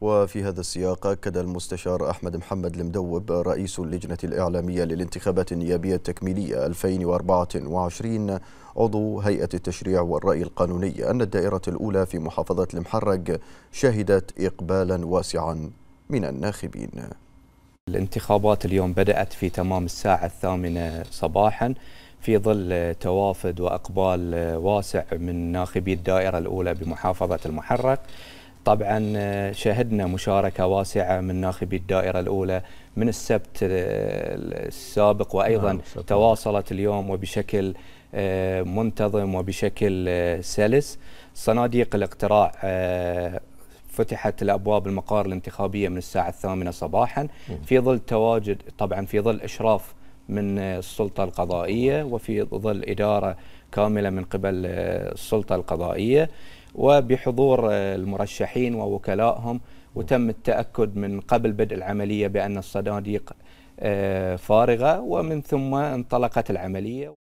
وفي هذا السياق أكد المستشار أحمد محمد المدوب رئيس اللجنة الإعلامية للانتخابات النيابية التكميلية 2024 عضو هيئة التشريع والرأي القانوني أن الدائرة الأولى في محافظة المحرق شهدت إقبالا واسعا من الناخبين الانتخابات اليوم بدأت في تمام الساعة الثامنة صباحا في ظل توافد وإقبال واسع من ناخبي الدائرة الأولى بمحافظة المحرق طبعا آه، شهدنا مشاركة واسعة من ناخبي الدائرة الأولى من السبت آه، السابق وأيضا نعم تواصلت اليوم وبشكل آه، منتظم وبشكل سلس صناديق الاقتراع فتحت الأبواب المقار الانتخابية من الساعة الثامنة صباحا نعم. في ظل تواجد طبعا في ظل إشراف من السلطة القضائية وفي ظل إدارة كاملة من قبل السلطة القضائية وبحضور المرشحين ووكلائهم وتم التأكد من قبل بدء العملية بأن الصناديق آه، فارغة ومن ثم انطلقت العملية